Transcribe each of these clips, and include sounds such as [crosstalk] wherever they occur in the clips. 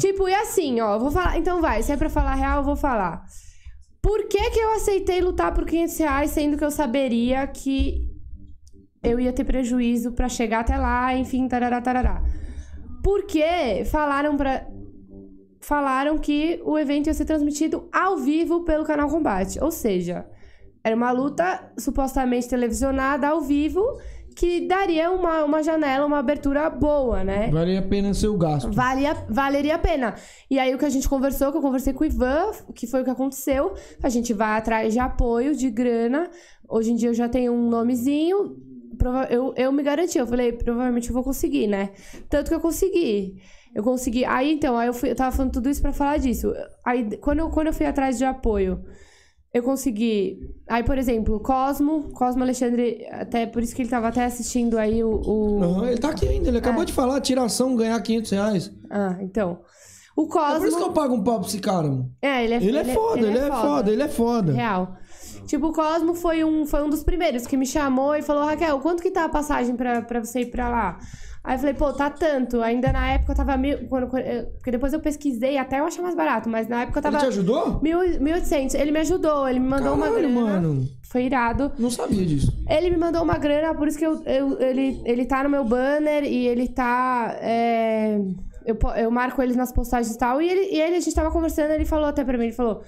Tipo, e assim, ó, vou falar. Então vai, se é pra falar real, eu vou falar. Por que, que eu aceitei lutar por 500 reais, sendo que eu saberia que eu ia ter prejuízo para chegar até lá, enfim, tarará, tarará. Porque falaram pra. Falaram que o evento ia ser transmitido ao vivo pelo canal Combate. Ou seja, era uma luta supostamente televisionada ao vivo que daria uma, uma janela, uma abertura boa, né? Valeria a pena seu gasto. Vale valeria a pena. E aí o que a gente conversou, que eu conversei com o Ivan, que foi o que aconteceu, a gente vai atrás de apoio, de grana. Hoje em dia eu já tenho um nomezinho. Eu, eu me garanti, eu falei, provavelmente eu vou conseguir, né? Tanto que eu consegui. Eu consegui. Aí então, aí eu, fui, eu tava falando tudo isso para falar disso. Aí quando eu, quando eu fui atrás de apoio eu consegui. Aí, por exemplo, Cosmo, Cosmo Alexandre, até por isso que ele estava até assistindo aí o. o... Não, ele está aqui ainda, ele acabou é. de falar, tiração, ganhar 500 reais. Ah, então. O Cosmo. É por isso que eu pago um pau pra esse cara, mano. É, ele é Ele é, é foda, ele, é ele é, foda. foda, ele é foda. Real. Tipo, o Cosmo foi um, foi um dos primeiros que me chamou e falou: Raquel, quanto que tá a passagem pra, pra você ir pra lá? Aí eu falei, pô, tá tanto. Ainda na época eu tava mil. Quando, porque depois eu pesquisei, até eu achei mais barato, mas na época eu tava. Ele te ajudou? Mil, 1.800. Ele me ajudou, ele me mandou Caralho, uma grana. mano. Foi irado. Não sabia disso. Ele me mandou uma grana, por isso que eu, eu ele, ele tá no meu banner e ele tá. É, eu, eu marco eles nas postagens e tal. E ele, e ele, a gente tava conversando, ele falou até pra mim, ele falou.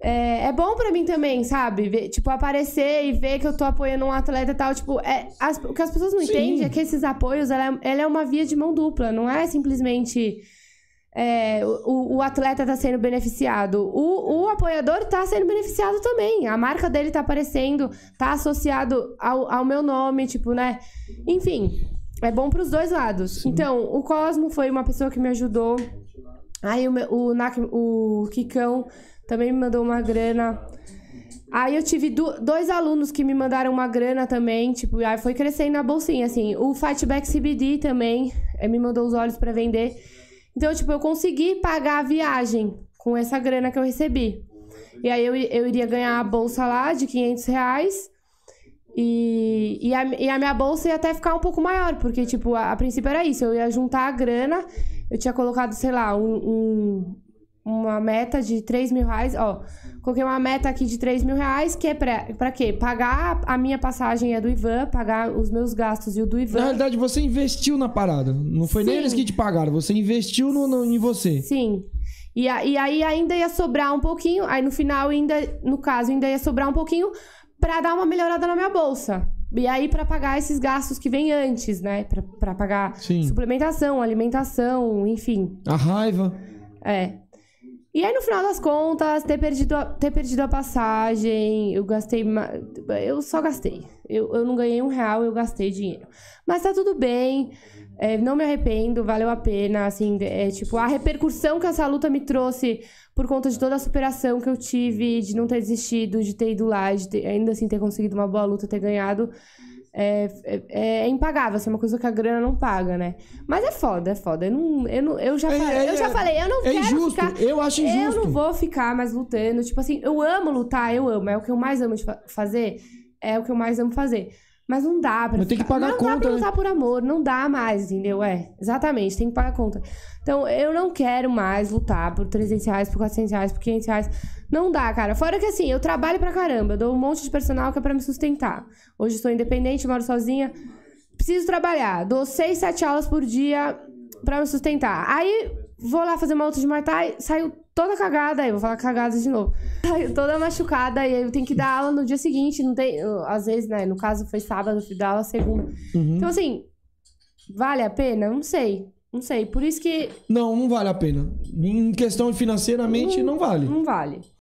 É, é bom para mim também, sabe? Ver, tipo, aparecer e ver que eu tô apoiando um atleta e tal. Tipo, é, as, o que as pessoas não Sim. entendem é que esses apoios, ela é, ela é uma via de mão dupla. Não é simplesmente... É, o, o, atleta está sendo beneficiado, o, o apoiador está sendo beneficiado também. A marca dele está aparecendo, está associado ao, ao, meu nome, tipo, né? Enfim, é bom para os dois lados. Sim. Então, o Cosmo foi uma pessoa que me ajudou. Aí o, o, o Kikão também me mandou uma grana. Aí eu tive do, dois alunos que me mandaram uma grana também, tipo, aí foi crescendo na bolsinha, assim. O Fightback CBD também eh, me mandou os olhos para vender. Então, tipo, eu consegui pagar a viagem com essa grana que eu recebi. E aí eu, eu iria ganhar a bolsa lá de 500 reais. E, e, a, e a minha bolsa ia até ficar um pouco maior, porque, tipo, a, a princípio era isso. Eu ia juntar a grana, eu tinha colocado, sei lá, um, um uma meta de 3 mil reais. Ó, coloquei uma meta aqui de 3 mil reais, que é pra, pra quê? Pagar a minha passagem e é a do Ivan, pagar os meus gastos e o do Ivan. Na realidade, você investiu na parada. Não foi Sim. nem eles que te pagaram, você investiu no, no em você. Sim. E, a, e aí ainda ia sobrar um pouquinho, aí no final, ainda, no caso, ainda ia sobrar um pouquinho para dar uma melhorada na minha bolsa. E aí, para pagar esses gastos que vem antes, né? Para pagar Sim. suplementação, alimentação, enfim. A raiva. É. E aí, no final das contas, ter perdido a, ter perdido a passagem, eu gastei. Eu só gastei. Eu, eu não ganhei um real, eu gastei dinheiro. Mas tá tudo bem, é, não me arrependo, valeu a pena. Assim, é, tipo, a repercussão que essa luta me trouxe por conta de toda a superação que eu tive, de não ter desistido, de ter ido lá, de ter, ainda assim ter conseguido uma boa luta, ter ganhado é, é, é, impagável, assim, é uma coisa que a grana não paga, né? Mas é foda, é foda. Eu, não, eu, não, eu, já, é, falei, eu é, já falei, eu não é quero injusto, ficar... Eu acho injusto. Eu não vou ficar mais lutando. Tipo assim, eu amo lutar, eu amo. É o que eu mais amo fazer. É o que eu mais amo fazer. Mas não dá pra. Mas tem que pagar não, conta. Não dá pra né? por amor, não dá mais, entendeu? É, exatamente, tem que pagar conta. Então, eu não quero mais lutar por 300 reais, por 400 reais, por 500 reais. Não dá, cara. Fora que assim, eu trabalho pra caramba, eu dou um monte de personal que é pra me sustentar. Hoje eu sou independente, moro sozinha. Preciso trabalhar, dou 6, 7 aulas por dia pra me sustentar. Aí Vou lá fazer uma luta de Muay saiu toda cagada, aí vou falar cagada de novo. [laughs] Saiu toda machucada, e aí eu tenho que dar aula no dia seguinte, não tem... Às vezes, né, no caso foi sábado, eu fui dar aula segunda. Uhum. Então, assim, vale a pena? Não sei. Não sei, por isso que... Não, não vale a pena. Em questão financeiramente, não, não vale. Não vale.